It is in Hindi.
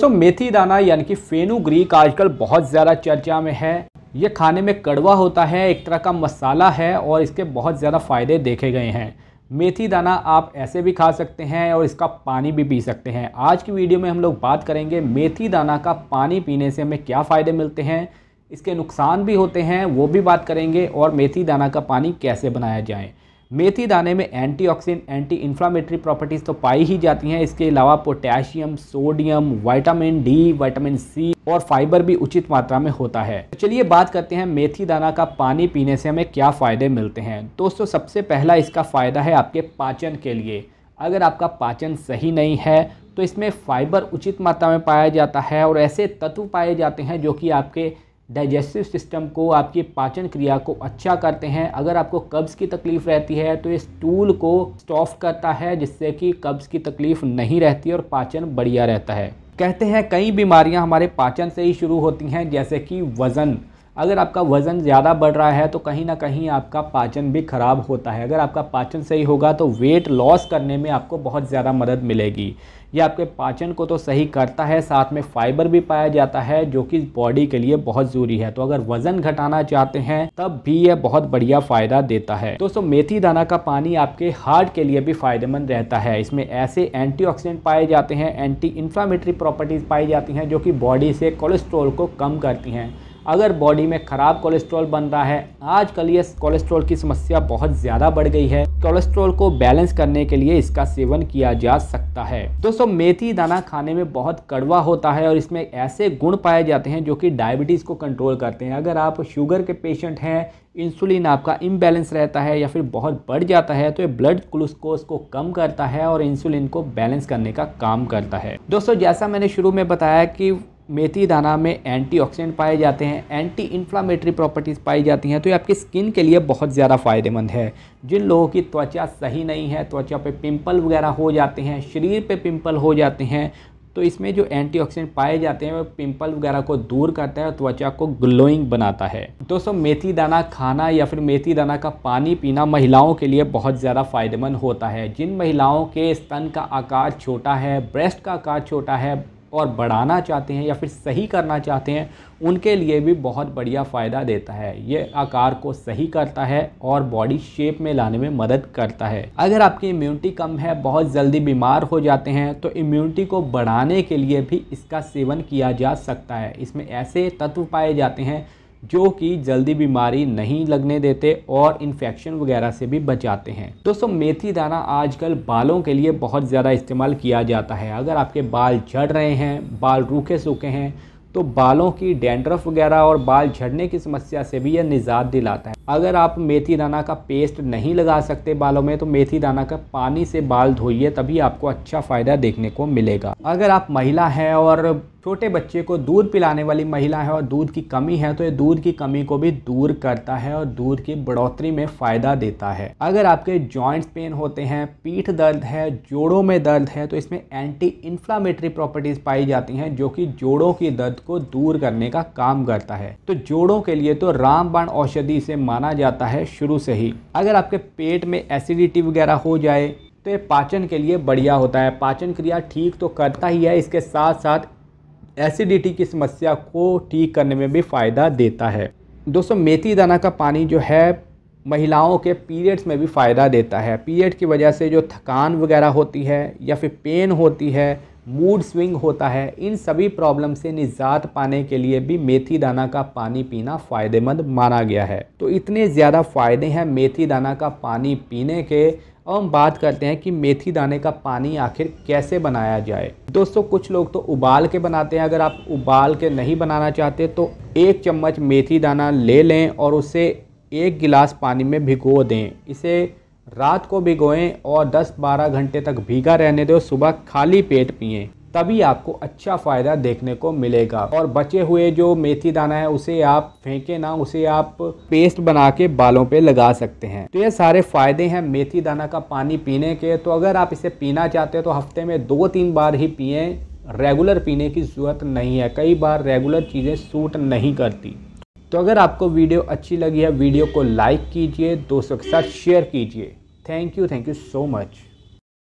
सो मेथी दाना यानी कि फेनू ग्रीक आजकल बहुत ज़्यादा चर्चा में है ये खाने में कड़वा होता है एक तरह का मसाला है और इसके बहुत ज़्यादा फ़ायदे देखे गए हैं मेथी दाना आप ऐसे भी खा सकते हैं और इसका पानी भी पी सकते हैं आज की वीडियो में हम लोग बात करेंगे मेथी दाना का पानी पीने से हमें क्या फ़ायदे मिलते हैं इसके नुकसान भी होते हैं वो भी बात करेंगे और मेथी दाना का पानी कैसे बनाया जाए मेथी दाने में एंटीऑक्सीडेंट एंटी इन्फ्लामेटरी प्रॉपर्टीज़ तो पाई ही जाती हैं इसके अलावा potassium sodium vitamin D vitamin C और फाइबर भी उचित मात्रा में होता है तो चलिए बात करते हैं मेथी दाना का पानी पीने से हमें क्या फ़ायदे मिलते हैं दोस्तों सबसे पहला इसका फ़ायदा है आपके पाचन के लिए अगर आपका पाचन सही नहीं है तो इसमें फाइबर उचित मात्रा में पाया जाता है और ऐसे तत्व पाए जाते हैं जो कि आपके डाइजेस्टिव सिस्टम को आपकी पाचन क्रिया को अच्छा करते हैं अगर आपको कब्ज़ की तकलीफ़ रहती है तो इस टूल को स्टॉफ करता है जिससे कि कब्ज़ की तकलीफ़ नहीं रहती और पाचन बढ़िया रहता है कहते हैं कई बीमारियां हमारे पाचन से ही शुरू होती हैं जैसे कि वज़न अगर आपका वज़न ज़्यादा बढ़ रहा है तो कहीं ना कहीं आपका पाचन भी ख़राब होता है अगर आपका पाचन सही होगा तो वेट लॉस करने में आपको बहुत ज़्यादा मदद मिलेगी ये आपके पाचन को तो सही करता है साथ में फाइबर भी पाया जाता है जो कि बॉडी के लिए बहुत ज़रूरी है तो अगर वज़न घटाना चाहते हैं तब भी यह बहुत बढ़िया फ़ायदा देता है दोस्तों मेथी दाना का पानी आपके हार्ट के लिए भी फ़ायदेमंद रहता है इसमें ऐसे एंटीऑक्सीडेंट पाए जाते हैं एंटी इन्फ्लामेटरी प्रॉपर्टीज़ पाई जाती हैं जो कि बॉडी से कोलेस्ट्रोल को कम करती हैं अगर बॉडी में खराब कोलेस्ट्रॉल बन रहा है आजकल ये कोलेस्ट्रॉल की समस्या बहुत ज़्यादा बढ़ गई है कोलेस्ट्रॉल को बैलेंस करने के लिए इसका सेवन किया जा सकता है दोस्तों मेथी दाना खाने में बहुत कड़वा होता है और इसमें ऐसे गुण पाए जाते हैं जो कि डायबिटीज़ को कंट्रोल करते हैं अगर आप शुगर के पेशेंट हैं इंसुलिन आपका इम्बैलेंस रहता है या फिर बहुत बढ़ जाता है तो ये ब्लड ग्लूकोज को कम करता है और इंसुलिन को बैलेंस करने का काम करता है दोस्तों जैसा मैंने शुरू में बताया कि मेथी दाना में एंटीऑक्सीडेंट पाए जाते हैं एंटी इन्फ्लामेटरी प्रॉपर्टीज़ पाई जाती हैं तो ये आपकी स्किन के लिए बहुत ज़्यादा फ़ायदेमंद है जिन लोगों की त्वचा सही नहीं है त्वचा पे पिंपल वगैरह हो जाते हैं शरीर पे पिंपल हो जाते हैं तो इसमें जो एंटीऑक्सीडेंट पाए जाते हैं वो पिंपल वगैरह को दूर करता है और त्वचा को ग्लोइंग बनाता है दोस्तों मेथी दाना खाना या फिर मेथी दाना का पानी पीना महिलाओं के लिए बहुत ज़्यादा फायदेमंद होता है जिन महिलाओं के स्तन का आकार छोटा है ब्रेस्ट का आकार छोटा है और बढ़ाना चाहते हैं या फिर सही करना चाहते हैं उनके लिए भी बहुत बढ़िया फ़ायदा देता है ये आकार को सही करता है और बॉडी शेप में लाने में मदद करता है अगर आपकी इम्यूनिटी कम है बहुत जल्दी बीमार हो जाते हैं तो इम्यूनिटी को बढ़ाने के लिए भी इसका सेवन किया जा सकता है इसमें ऐसे तत्व पाए जाते हैं जो कि जल्दी बीमारी नहीं लगने देते और इन्फेक्शन वगैरह से भी बचाते हैं दोस्तों मेथी दाना आजकल बालों के लिए बहुत ज़्यादा इस्तेमाल किया जाता है अगर आपके बाल झड़ रहे हैं बाल रूखे सूखे हैं तो बालों की डेंड्रफ वगैरह और बाल झड़ने की समस्या से भी यह निजात दिलाता है अगर आप मेथी दाना का पेस्ट नहीं लगा सकते बालों में तो मेथी दाना का पानी से बाल धोइए तभी आपको अच्छा फ़ायदा देखने को मिलेगा अगर आप महिला हैं और छोटे बच्चे को दूध पिलाने वाली महिला है और दूध की कमी है तो ये दूध की कमी को भी दूर करता है और दूध की बढ़ोतरी में फ़ायदा देता है अगर आपके जॉइंट्स पेन होते हैं पीठ दर्द है जोड़ों में दर्द है तो इसमें एंटी इन्फ्लामेटरी प्रॉपर्टीज़ पाई जाती हैं जो कि जोड़ों की दर्द को दूर करने का काम करता है तो जोड़ों के लिए तो रामबाण औषधि से माना जाता है शुरू से ही अगर आपके पेट में एसिडिटी वगैरह हो जाए तो ये पाचन के लिए बढ़िया होता है पाचन क्रिया ठीक तो करता ही है इसके साथ साथ एसिडिटी की समस्या को ठीक करने में भी फ़ायदा देता है दोस्तों मेथी दाना का पानी जो है महिलाओं के पीरियड्स में भी फ़ायदा देता है पीरियड की वजह से जो थकान वगैरह होती है या फिर पेन होती है मूड स्विंग होता है इन सभी प्रॉब्लम से निजात पाने के लिए भी मेथी दाना का पानी पीना फ़ायदेमंद माना गया है तो इतने ज़्यादा फ़ायदे हैं मेथी दाना का पानी पीने के अब हम बात करते हैं कि मेथी दाने का पानी आखिर कैसे बनाया जाए दोस्तों कुछ लोग तो उबाल के बनाते हैं अगर आप उबाल के नहीं बनाना चाहते तो एक चम्मच मेथी दाना ले लें और उसे एक गिलास पानी में भिगो दें इसे रात को भिगोएं और 10-12 घंटे तक भीगा रहने दो सुबह खाली पेट पिए तभी आपको अच्छा फ़ायदा देखने को मिलेगा और बचे हुए जो मेथी दाना है उसे आप फेंके ना उसे आप पेस्ट बना के बालों पे लगा सकते हैं तो ये सारे फ़ायदे हैं मेथी दाना का पानी पीने के तो अगर आप इसे पीना चाहते हैं तो हफ्ते में दो तीन बार ही पिए रेगुलर पीने की ज़रूरत नहीं है कई बार रेगुलर चीज़ें सूट नहीं करती तो अगर आपको वीडियो अच्छी लगी है वीडियो को लाइक कीजिए दोस्तों के साथ शेयर कीजिए thank you thank you so much